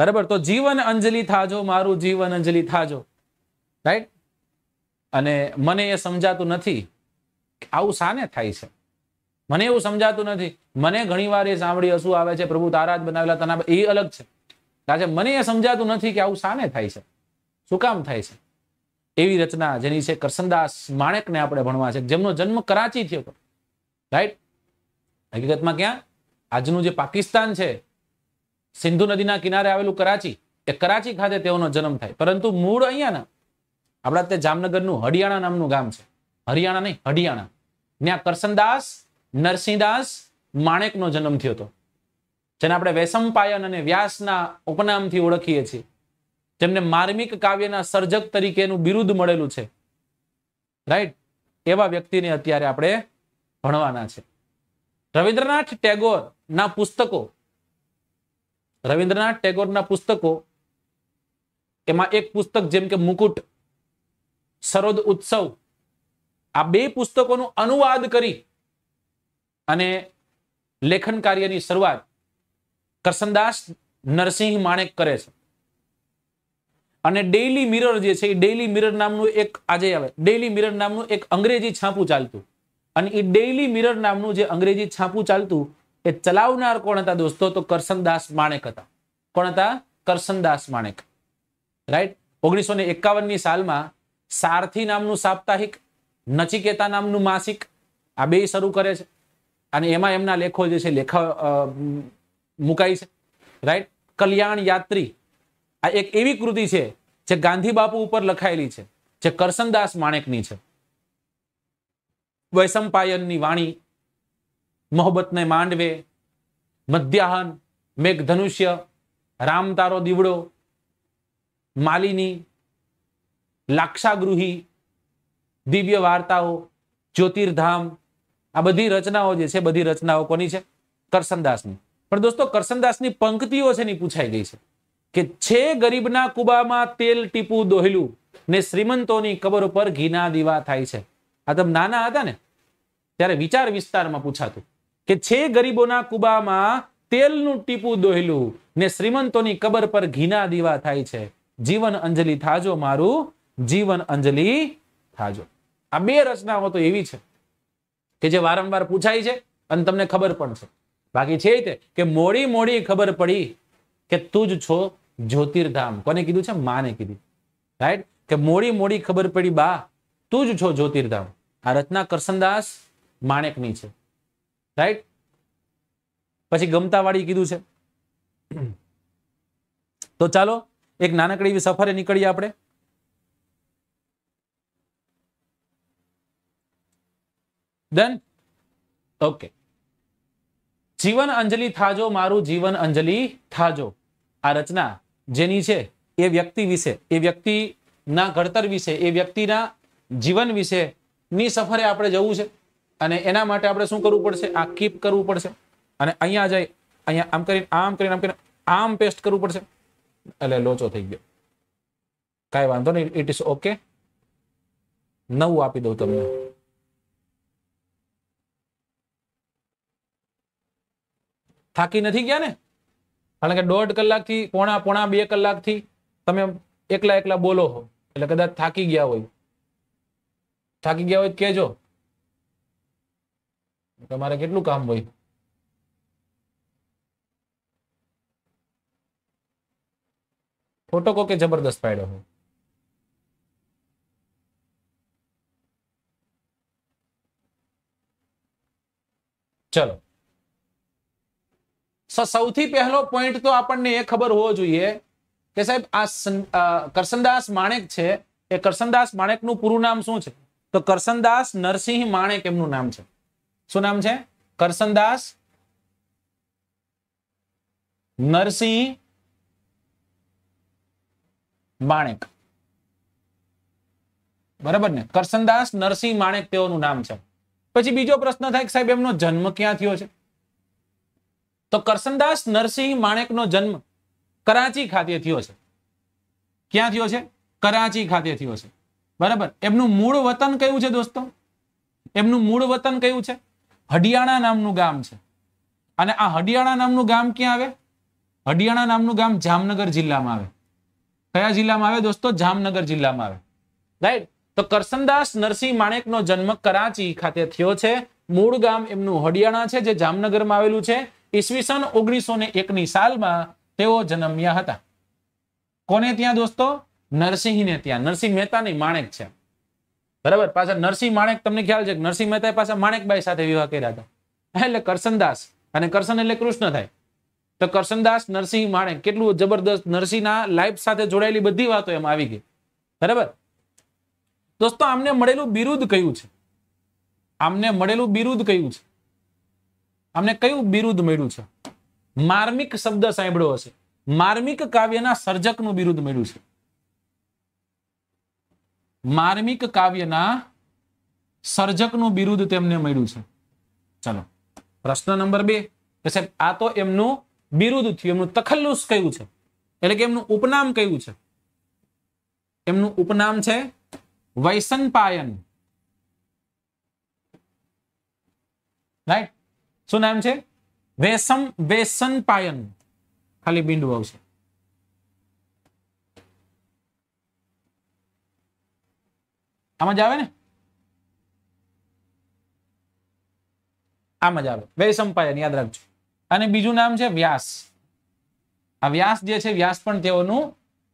બરાબર તો જીવન અંજલિ થાજો મારું જીવન અંજલિ થાજો રાઈટ અને મને એ સમજાતું નથી આવું સાને થાય છે મને એવું સમજાતું નથી મને ઘણી વાર એ સાંભળી હસું આવે છે પ્રભુ તારા જ બનાવેલા તના એ અલગ છે કારણ કે મને એ સમજાતું નથી કે આવું સાને થાય છે શું કામ થાય છે એવી રચના જેની છે કરસનદાસ માણેકને આપણે ભણવા છે જેમનો જન્મ કરાચી થયો રાઈટ હકીકતમાં ક્યાં આજનું જે પાકિસ્તાન છે સિંધુ નદીના કિનારે આવેલું કરાચી એ કરાચી ખાતે તેઓનો જન્મ થાય પરંતુ મૂળ અહીંયાના આપણા તે જામનગરનું હરિયાણા નામનું ગામ છે હરિયાણા નહીં હડિયાણા ત્યાં કરસનદાસ નરસિંહદાસ માણેકનો જન્મ થયો હતો જેને આપણે વેસમપાયન અને વ્યાસના ઉપનામથી ઓળખીએ છીએ જેમને માર્મિક કાવ્યના સર્જક તરીકેનું બિરુદ મળેલું છે રાઈટ એવા વ્યક્તિને અત્યારે આપણે ભણવાના છે રવિન્દ્રનાથ ટેગોર ના પુસ્તકો રવિન્દ્રનાથ ટેગોરના પુસ્તકો એમાં એક પુસ્તક જેમ કે મુકુટ સરોદ ઉત્સવ આ બે પુસ્તકોનું અનુવાદ કરી અને લેખન કાર્યની શરૂઆત કરસનદાસ નરસિંહ માણેક કરે છે અને ડેઇલી મિરર જે છે એ ડેઇલી મિરર નામનું એક આજે આવે ડેઇલી મિરર નામનું એક અંગ્રેજી છાપું ચાલતું અને એ ડેઇલી મિરર નામનું જે અંગ્રેજી છાપું ચાલતું એ ચલાવનાર કોણ હતા દોસ્તો તો કરસનદાસ માણેક હતા કોણ હતા કરસનદાસ માણેક રાઈટ ઓગણીસો ને એકાવનની સાલમાં સારથી નામનું સાપ્તાહિક નચિકેતા નામનું માસિક આ બે શરૂ કરે છે અને એમાં એમના લેખો જે છે લેખ મુકાય છે રાઈટ કલ્યાણ યાત્રી આ એક એવી કૃતિ છે જે ગાંધી બાપુ ઉપર લખાયેલી છે જે કરસનદાસ માણેકની છે વૈસંપાયનની વાણી મોહબ્બતને માંડવે મધ્યાહન મેઘધનુષ્ય રામતારો દીવડો માલિની લાક્ષાગૃહી દિવ્ય વાર્તાઓ જ્યોતિર્ધામ આ બધી રચનાઓ જે છે બધી રચનાઓ કોની છે કરસનદાસની પણ દોસ્તો કરસનદાસની પંક્તિઓ છે ની પૂછાઈ ગઈ છે કે છે ગરીબના કુબામાં તેલ ટીપું દોહેલું ને શ્રીમંતોની કબર ઉપર ઘીના દીવા થાય છે આ તમે નાના હતા ને ત્યારે વિચાર વિસ્તારમાં પૂછાતું કે છે ગરીબોના કુબામાં તેલનું ટીપું દોહેલું ને શ્રીમંતોની કબર પર ઘીના દીવા થાય છે જીવન અંજલિ થાજો મારું જીવન અંજલિ થાજો આ બે રચનાઓ તો એવી છે કે જે વારંવાર પૂછાય છે અને તમને ખબર પણ છે બાકી છે તે કે મોડી મોડી ખબર પડી કે તું જ છો જ્યોતિર્ધામ કોને કીધું છે માને કીધું રાઈટ કે મોડી મોડી ખબર પડી બા તું જ છો જ્યોતિર્ધામ આ રચના કરસનદાસ માણેકની છે રાઈટ પછી ગમતા વાળી કીધું છે તો ચાલો એક નાનકડી એવી સફરે નીકળીએ આપણે ડન ઓકે જીવન અંજલિ થાજો મારું જીવન અંજલિ થાજો આ રચના જેની છે એ વ્યક્તિ વિશે એ વ્યક્તિના ઘડતર વિશે એ વ્યક્તિના જીવન વિશે ની સફરે આપણે જવું છે અને એના માટે આપણે શું કરવું પડશે આ કીપ કરવું પડશે અને અહીંયા જાય અહીંયા આમ કરીને આમ કરીને આમ કરીને આમ પેસ્ટ કરવું પડશે એટલે લોચો થઈ ગયો કાંઈ વાંધો નહીં ઇટ ઇઝ ઓકે નવું આપી દઉં તમને થાકી નથી ગયા ને કારણ કે દોઢ કલાકથી પોણા પોણા બે કલાકથી તમે એકલા એકલા બોલો હો એટલે કદાચ થાકી ગયા હોય થાકી ગયા હોય કેજો તમારે કેટલું કામ હોય ખોટો કોકે જબરદસ્ત પાડ્યો હું ચલો સૌથી પહેલો પોઈન્ટ તો આપણને એ ખબર હોવો જોઈએ કે સાહેબ આ કરસનદાસ માણેક છે એ કરસનદાસ માણેકનું પૂરું નામ શું છે તો કરસનદાસ નરસિંહ માણેક એમનું નામ છે શું નામ છે કરસનદાસ નરસિંહ માણેક બરાબર ને કરસનદાસ નરસિંહ માણેક તેઓનું નામ છે પછી બીજો પ્રશ્ન થાય કે સાહેબ એમનો જન્મ ક્યાં થયો છે તો કરસનદાસ નરસિંહ માણેક નો જન્મ કરાચી ખાતે થયો છે ક્યાં થયો છે કરાચી ખાતે થયો છે બરાબર એમનું મૂળ વતન કયું છે દોસ્તો એમનું મૂળ વતન કયું છે હડિયાણા નામનું ગામ છે અને આ હડિયાણા નામનું ગામ ક્યાં આવે હડિયાણા નામનું ગામ જામનગર જિલ્લામાં આવે કયા જિલ્લામાં આવે દોસ્તો જામનગર જિલ્લામાં આવે રાઈટ તો કરસનદાસ નરસિંહ માણેકનો જન્મ કરાચી ખાતે થયો છે મૂળ ગામ એમનું હડિયાણા છે જે જામનગરમાં આવેલું છે ઈસવીસન ઓગણીસો ને એકની સાલમાં તેઓ જન્મ્યા હતા કોને ત્યાં દોસ્તો નરસિંહને ત્યાં નરસિંહ મહેતાની માણેક છે બરાબર પાછા નરસિંહ માણેક તમને ખ્યાલ છે નરસિંહ મહેતા પાછા માણેકબાઈ સાથે વિવાહ કર્યા હતા એટલે કરસનદાસ અને કરશન એટલે કૃષ્ણ થાય તો કરશનદાસ નરસિંહ માણેક કેટલું જબરદસ્ત નરસિંહના લાઈફ સાથે જોડાયેલી બધી વાતો એમાં આવી ગઈ બરાબર દોસ્તો આમને મળેલું બિરુદ કયું છે આમને મળેલું બિરુદ કયું છે આમને કયું બિરુદ મળ્યું છે માર્મિક શબ્દ સાંભળ્યો હશે માર્મિક કાવ્યના સર્જકનું બિરુદ મળ્યું છે માર્મિક કાવ્યના સર્જકનું બિરુદ તેમને મળ્યું છે ચલો પ્રશ્ન નંબર બે સાહેબ આ તો એમનું બિરુદ થયું એમનું તખલ્લુસ કયું છે એટલે કે એમનું ઉપનામ કયું છે એમનું ઉપનામ છે વૈસનપાયન રાઈટ શું નામ છે વેસમ વેસનપાયન ખાલી બિંદુ આવશે સમજ આવે ને આમ જ આવે બે સંપાયન યાદ રાખજો અને બીજું નામ છે વ્યાસ આ વ્યાસ જે છે વ્યાસ પણ તેઓનું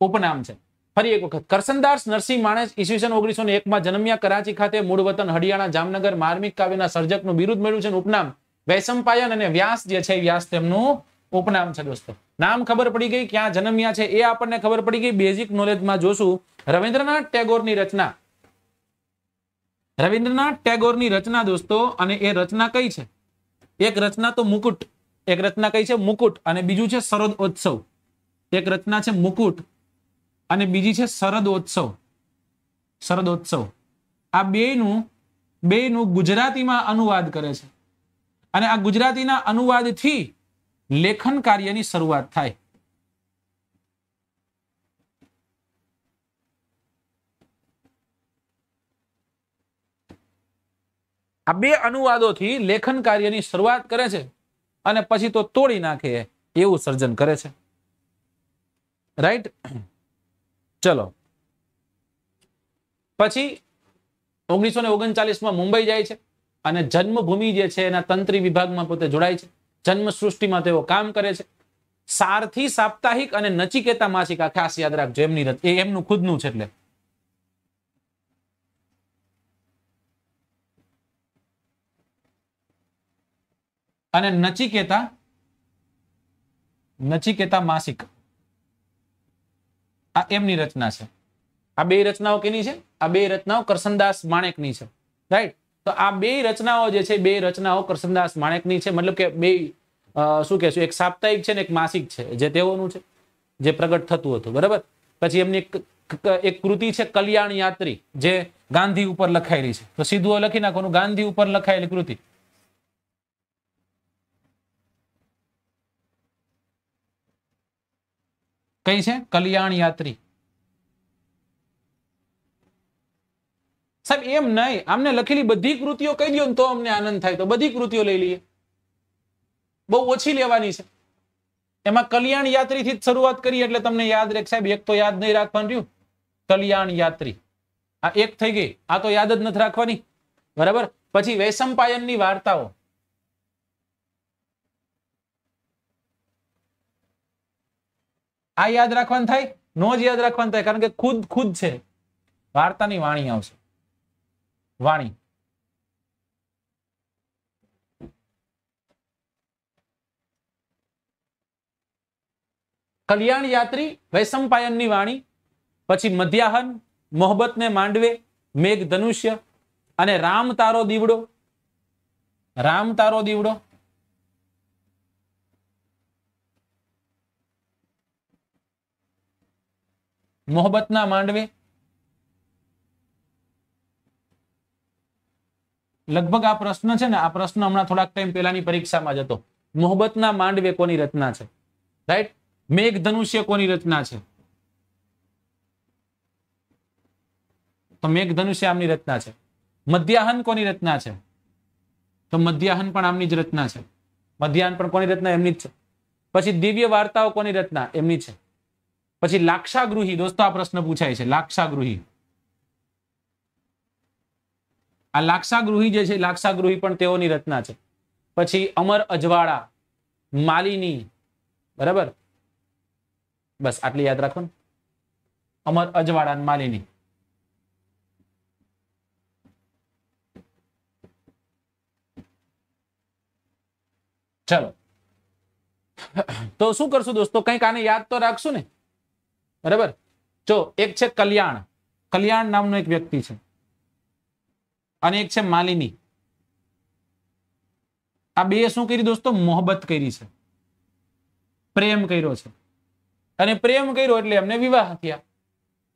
ઉપનામ છે ફરી એક વખત કરસનદાસ નરસિંહ માણેજ ઈસવીસન ઓગણીસો ને એકમાં જન્મ્યા કરાચી ખાતે મૂળ વતન હરિયાણા જામનગર માર્મિક કાવ્યના સર્જકનું બિરુદ મેળવ્યું છે ઉપનામ વૈસંપાયન અને વ્યાસ જે છે વ્યાસ તેમનું ઉપનામ છે દોસ્તો નામ ખબર પડી ગઈ ક્યાં જન્મ્યા છે એ આપણને ખબર પડી ગઈ બેઝિક નોલેજમાં જોશું રવિન્દ્રનાથ ટેગોરની રચના રવિન્દ્રનાથ ટેગોરની રચના દોસ્તો અને એ રચના કઈ છે એક રચના તો મુકુટ એક રચના કઈ છે મુકુટ અને બીજું છે શરદોત્સવ એક રચના છે મુકુટ અને બીજી છે શરદોત્સવ શરદોત્સવ આ બેનું બેનું ગુજરાતીમાં અનુવાદ કરે છે અને આ ગુજરાતીના અનુવાદથી લેખન કાર્યની શરૂઆત થાય આ બે અનુવાદોથી લેખન કાર્યની શરૂઆત કરે છે અને પછી તો તોડી નાખે એવું સર્જન કરે છે રાઈટ ચલો પછી ઓગણીસો ને ઓગણચાલીસમાં મુંબઈ જાય છે અને જન્મભૂમિ જે છે એના તંત્રી વિભાગમાં પોતે જોડાય છે જન્મ સૃષ્ટિમાં તેઓ કામ કરે છે સારથી સાપ્તાહિક અને નચિકેતા માસિક આ ખાસ યાદ રાખજો એમની એમનું ખુદનું છે એટલે અને નચિકેતા નચિકેતા માસિક આ એમની રચના છે આ બે રચનાઓ કેની છે આ બે રચનાઓ કરસનદાસ માણેકની છે રાઈટ તો આ બે રચનાઓ જે છે બે રચનાઓ કરસનદાસ માણેકની છે મતલબ કે બે શું કહેશું એક સાપ્તાહિક છે ને એક માસિક છે જે તેઓનું છે જે પ્રગટ થતું હતું બરાબર પછી એમની એક કૃતિ છે કલ્યાણ યાત્રી જે ગાંધી ઉપર લખાયેલી છે તો સીધું લખી નાખવાનું ગાંધી ઉપર લખાયેલી કૃતિ કઈ છે કલ્યાણ યાત્રી સાહેબ એમ નહીં આમને લખેલી બધી કૃતિઓ કહી દો તો અમને આનંદ થાય તો બધી કૃતિઓ લઈ લઈએ બહુ ઓછી લેવાની છે એમાં કલ્યાણ યાત્રીથી જ શરૂઆત કરી એટલે તમને યાદ રહે સાહેબ એક તો યાદ નહીં રાખવાનું રહ્યું કલ્યાણ યાત્રી આ એક થઈ ગઈ આ તો યાદ જ નથી રાખવાની બરાબર પછી વૈશંપાયનની વાર્તાઓ આ યાદ રાખવાનું થાય નો જ યાદ રાખવાનું થાય કારણ કે ખુદ ખુદ છે વાર્તાની વાણી આવશે વાણી કલ્યાણ યાત્રી વૈસંપાયનની વાણી પછી મધ્યાહન મોહબ્બતને માંડવે મેઘ ધનુષ્ય અને રામ તારો દીવડો રામ તારો દીવડો મોહબ્બતના માંડવે લગભગ આ પ્રશ્ન છે ને આ પ્રશ્ન હમણાં થોડાક ટાઈમ પહેલાની પરીક્ષામાં જ હતો મોહબ્બતના માંડવે કોની રચના છે રાઈટ ધનુષ્ય કોની રચના છે તો મેઘ મેઘધનુષ્ય આમની રચના છે મધ્યાહન કોની રચના છે તો મધ્યાહન પણ આમની જ રચના છે મધ્યાહન પણ કોની રચના એમની જ છે પછી દિવ્ય વાર્તાઓ કોની રચના એમની છે પછી લાક્ષાગૃહી દોસ્તો આ પ્રશ્ન પૂછાય છે લાક્ષાગૃહી આ લાક્ષાગૃહી જે છે લાક્ષાગૃહી પણ તેઓની રચના છે પછી અમર અજવાળા માલિની બરાબર બસ આટલી યાદ રાખો ને અમર અજવાળા માલિની ચલો તો શું કરશું દોસ્તો કંઈક આને યાદ તો રાખશું ને બરાબર જો એક છે કલ્યાણ કલ્યાણ નામનો એક વ્યક્તિ છે અને એક છે માલિની આ બે શું કરી દોસ્તો મોહબત કરી છે પ્રેમ કર્યો છે અને પ્રેમ કર્યો એટલે એમને વિવાહ થયા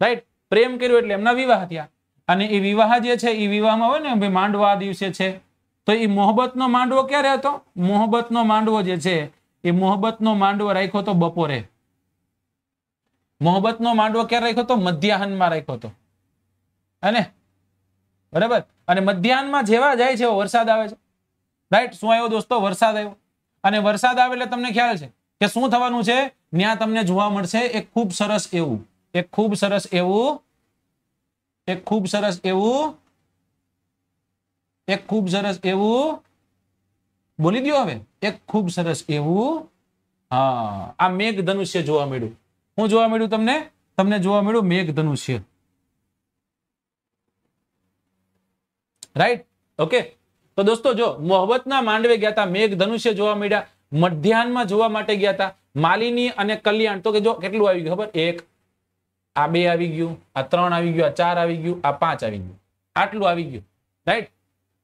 રાઈટ પ્રેમ કર્યો એટલે એમના વિવાહ થયા અને એ વિવાહ જે છે એ વિવાહમાં હોય ને ભાઈ માંડવો આ દિવસે છે તો એ મોહબતનો માંડવો ક્યારે હતો મોહબતનો માંડવો જે છે એ મોહબતનો માંડવો રાખ્યો તો બપોરે મોહબ્બતનો માંડવો ક્યારે રાખ્યો હતો મધ્યાહનમાં રાખ્યો હતો અને બરાબર અને મધ્યાહનમાં જેવા જાય છે વરસાદ આવે છે રાઈટ શું આવ્યો દોસ્તો વરસાદ આવ્યો અને વરસાદ આવે એટલે તમને ખ્યાલ છે કે શું થવાનું છે ત્યાં તમને જોવા મળશે એક ખૂબ સરસ એવું એક ખૂબ સરસ એવું એક ખૂબ સરસ એવું એક ખૂબ સરસ એવું બોલી દો હવે એક ખૂબ સરસ એવું હા આ મેઘ ધનુષ્ય જોવા મળ્યું હું જોવા મળ્યું તમને તમને જોવા મળ્યું મેઘ છે રાઈટ ઓકે તો દોસ્તો જો મોહબ્બતના માંડવે ગયા હતા ધનુષ્ય જોવા મળ્યા મધ્યાહનમાં જોવા માટે ગયા હતા માલિની અને કલ્યાણ તો કે જો કેટલું આવી ગયું ખબર એક આ બે આવી ગયું આ ત્રણ આવી ગયું આ ચાર આવી ગયું આ પાંચ આવી ગયું આટલું આવી ગયું રાઈટ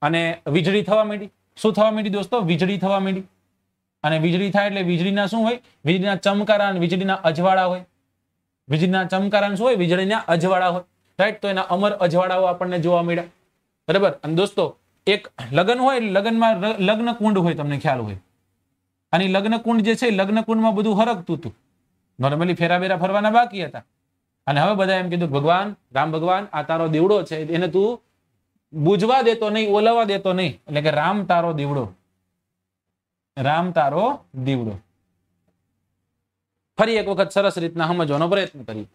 અને વીજળી થવા માંડી શું થવા માંડી દોસ્તો વીજળી થવા માંડી અને વીજળી થાય એટલે વીજળીના શું હોય વીજળીના ચમકારા અને વીજળીના અજવાળા હોય વીજળીના ચમકારા શું હોય વીજળીના અજવાળા હોય રાઈટ તો એના અમર અજવાળાઓ આપણને જોવા મળ્યા બરાબર અને દોસ્તો એક લગ્ન હોય લગ્નમાં લગ્ન કુંડ હોય તમને ખ્યાલ હોય અને લગ્ન કુંડ જે છે લગ્ન કુંડમાં બધું હરકતું હતું નોર્મલી ફેરા બેરા ફરવાના બાકી હતા અને હવે બધા એમ કીધું ભગવાન રામ ભગવાન આ તારો દેવડો છે એને તું બુજવા દેતો નહીં ઓલવા દેતો નહીં એટલે કે રામ તારો દેવડો રામ તારો દીવડો ફરી એક વખત સરસ રીતના સમજવાનો પ્રયત્ન કરીએ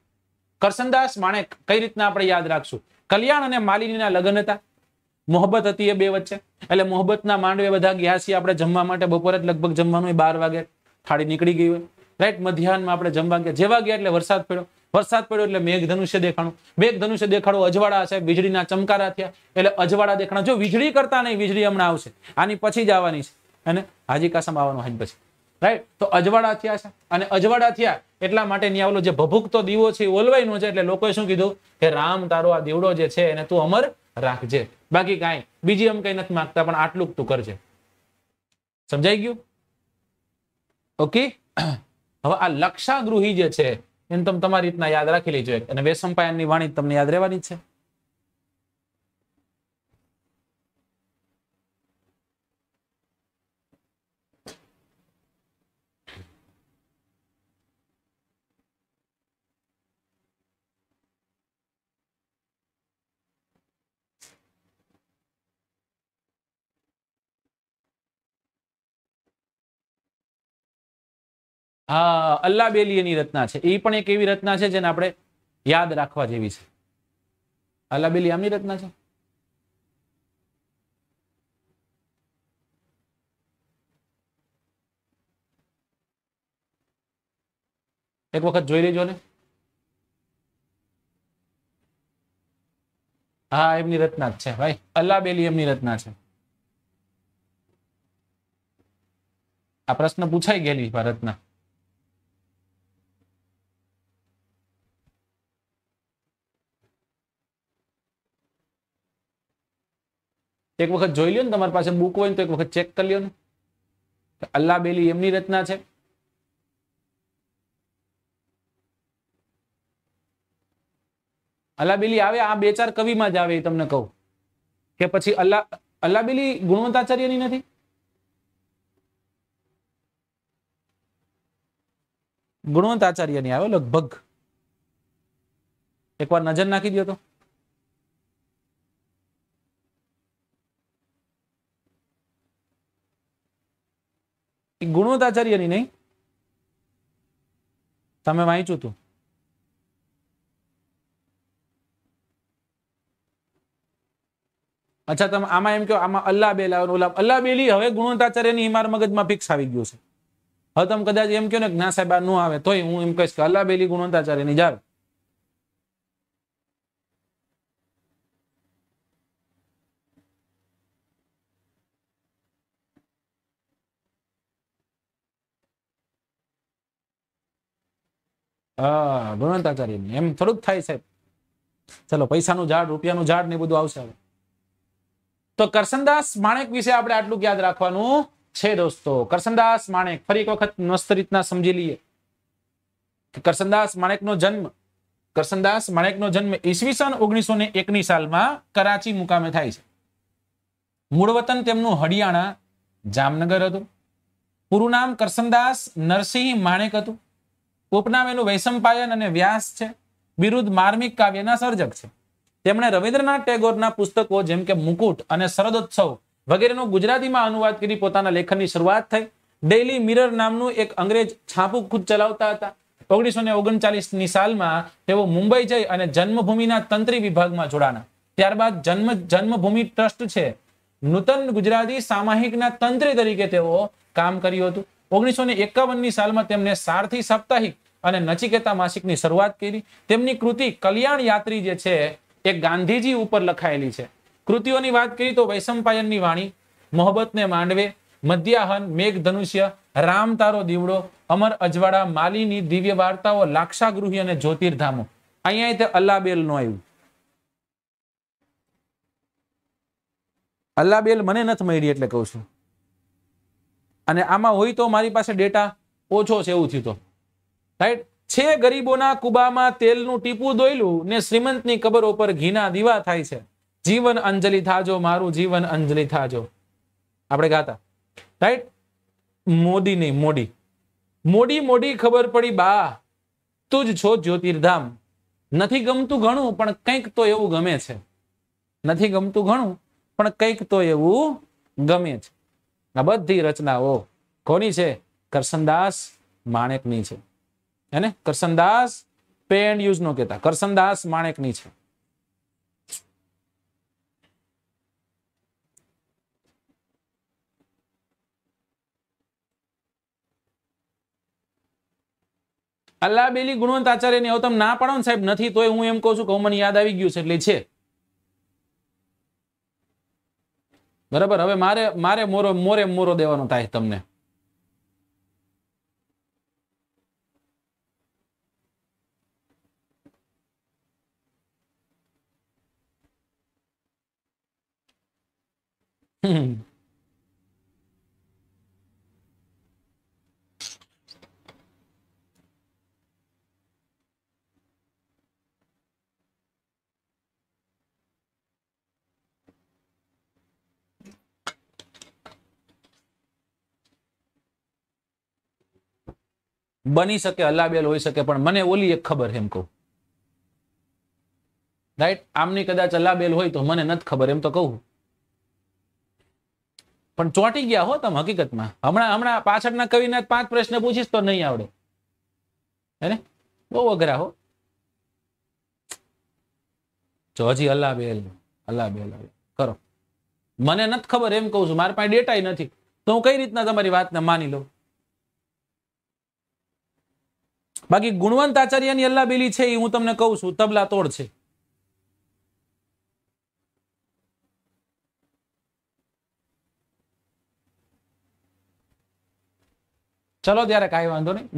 કરસનદાસ માણેક કઈ રીતના આપણે યાદ રાખશું કલ્યાણ અને માલિનીના લગ્ન હતા મોહબત હતી એ બે વચ્ચે એટલે મોહબતના માંડવે બધા ગયા છીએ આપણે જમવા માટે બપોરે જ લગભગ જમવાનું હોય બાર વાગે થાળી નીકળી ગઈ હોય રાઈટ મધ્યાહનમાં આપણે જમવા ગયા જેવા ગયા એટલે વરસાદ પડ્યો વરસાદ પડ્યો એટલે મેઘ ધનુષ્ય દેખાણું મેઘ ધનુષ્ય દેખાડો અજવાળા હશે વીજળીના ચમકારા થયા એટલે અજવાળા દેખાણા જો વીજળી કરતા નહીં વીજળી હમણાં આવશે આની પછી જ આવવાની છે અને હાજી કાસમ આવવાનું હાજ પછી રાઈટ તો અજવાળા થયા છે અને અજવાડા થયા એટલા માટે ત્યાં ઓલો જે ભભૂકતો દીવો છે ઓલવાઈ નો છે એટલે લોકોએ શું કીધું કે રામ તારો આ દીવડો જે છે એને તું અમર રાખજે બાકી કાંઈ બીજી એમ કઈ નથી માંગતા પણ આટલું તું કરજે સમજાઈ ગયું ઓકે હવે આ લક્ષાગૃહી જે છે એને તમે તમારી રીતના યાદ રાખી લેજો અને વેસંપાયનની વાણી તમને યાદ રહેવાની છે હા અલ્લા બેલીએની રચના છે એ પણ એક એવી રચના છે જેને આપણે યાદ રાખવા જેવી છે અલ્લા બેલી આમની રચના છે એક વખત જોઈ લેજો ને હા એમની રચના જ છે ભાઈ અલ્લા બેલી એમની રચના છે આ પ્રશ્ન પૂછાઈ ગયેલી ભારતના એક વખત જોઈ લ્યો ને તમારી પાસે બુક હોય ને તો એક વખત ચેક કરી લ્યો ને અલ્લા બેલી એમની રચના છે અલ્લાબેલી આવે આ બે ચાર કવિમાં જ આવે એ તમને કહું કે પછી અલ્લા અલ્લાબેલી ગુણવંતાચાર્યની નથી ગુણવંત આચાર્યની આવ્યો લગભગ એકવાર નજર નાખી દો તો એ ગુણવત્તાચાર્યની નહીં તમે વાંચ્યું તું અચ્છા તમે આમાં એમ કહો આમાં અલ્લા બેલા ઓલા અલ્લા બેલી હવે ની હિમાર મગજમાં ફિક્સ આવી ગયું છે હવે તમે કદાચ એમ કહો ને ના સાહેબ આ આવે તો હું એમ કહીશ કે અલ્લા બેલી ગુણવત્તાચાર્યની ની આવે હા ગુણવત્તા કરીને એમ થોડુંક થાય સાહેબ ચલો પૈસાનું ઝાડ રૂપિયાનું ઝાડ ને બધું આવશે હવે તો કરસનદાસ માણેક વિશે આપણે આટલું યાદ રાખવાનું છે દોસ્તો કરસનદાસ માણેક ફરી એક વખત મસ્ત રીતના સમજી લઈએ કરસનદાસ નો જન્મ કરસનદાસ નો જન્મ ઈસવીસન ઓગણીસો ને એકની સાલમાં કરાચી મુકામે થાય છે મૂળ વતન તેમનું હરિયાણા જામનગર હતું પૂરું નામ કરસનદાસ નરસિંહ માણેક હતું ઉપનામ એનું વૈષમ્પાયન અને વ્યાસ છે બિરુદ માર્મિક કાવ્યના સર્જક છે તેમણે રવિન્દ્રનાથ ટેગોરના પુસ્તકો જેમ કે મુકુટ અને શરદોત્સવ વગેરેનો ગુજરાતીમાં અનુવાદ કરી પોતાના લેખનની શરૂઆત થઈ ડેઇલી મિરર નામનું એક અંગ્રેજ છાપું ખુદ ચલાવતા હતા ઓગણીસો ને ઓગણચાલીસની સાલમાં તેઓ મુંબઈ જઈ અને જન્મભૂમિના તંત્રી વિભાગમાં જોડાણા ત્યારબાદ જન્મ જન્મભૂમિ ટ્રસ્ટ છે નૂતન ગુજરાતી સામાહિકના તંત્રી તરીકે તેઓ કામ કર્યું હતું ઓગણીસો ને એકાવનની સાલમાં તેમને સારથી સાપ્તાહિક અને નચિકેતા માસિકની શરૂઆત કરી તેમની કૃતિ કલ્યાણ યાત્રી જે છે એ ગાંધીજી ઉપર લખાયેલી છે કૃતિઓની વાત કરી તો વૈશંપાયનની વાણી મોહબ્બતને માંડવે મધ્યાહન મેઘધનુષ્ય રામ તારો દીવડો અમર અજવાળા માલીની દિવ્ય વાર્તાઓ લાક્ષાગૃહી અને જ્યોતિર્ધામો અહીંયા તે અલ્લાબેલ નો આવ્યું અલ્લાબેલ મને નથી મળી એટલે કહું છું અને આમાં હોય તો મારી પાસે ડેટા ઓછો છે એવું થયું રાઈટ છે ગરીબોના કુબામાં તેલનું ટીપું દોયલું ને શ્રીમંતની કબરો પર ઘીના દીવા થાય છે જીવન અંજલિ થાજો મારું જીવન અંજલિ થાજો આપણે ગાતા રાઈટ મોદી નહીં મોડી મોડી મોડી ખબર પડી બા તું જ છો જ્યોતિર્ધામ નથી ગમતું ઘણું પણ કંઈક તો એવું ગમે છે નથી ગમતું ઘણું પણ કંઈક તો એવું ગમે છે આ બધી રચનાઓ કોની છે કરસનદાસ માણેકની છે હે ને કરસનદાસ પે એન્ડ યુઝ નો કહેતા કરસનદાસ માણેકની છે બેલી ગુણવંત આચાર્ય આચાર્યને હવે તમે ના પાડો ને સાહેબ નથી તોય હું એમ કહું છું કે મને યાદ આવી ગયું છે એટલે છે બરાબર હવે મારે મારે મોરો મોરે મોરો દેવાનો થાય તમને Hmm. બની શકે હલાબેલ હોઈ શકે પણ મને ઓલી એક ખબર એમ કહું રાઈટ આમની કદાચ હલાબેલ હોય તો મને નથી ખબર એમ તો કહું પણ ચોંટી ગયા હો તમે હકીકતમાં હમણાં હમણાં પાછળના કવિના પાંચ પ્રશ્ન પૂછીશ તો નહીં આવડે હે બહુ અઘરા હો જો હજી અલ્લાહ બેલ અલ્લાહ બેલ કરો મને નથી ખબર એમ કહું છું મારા પાસે ડેટા નથી તો હું કઈ રીતના તમારી વાતને માની લઉં બાકી ગુણવંત આચાર્યની અલ્લાહ બેલી છે એ હું તમને કહું છું તબલા તોડ છે ચલો ત્યારે કાંઈ વાંધો નહીં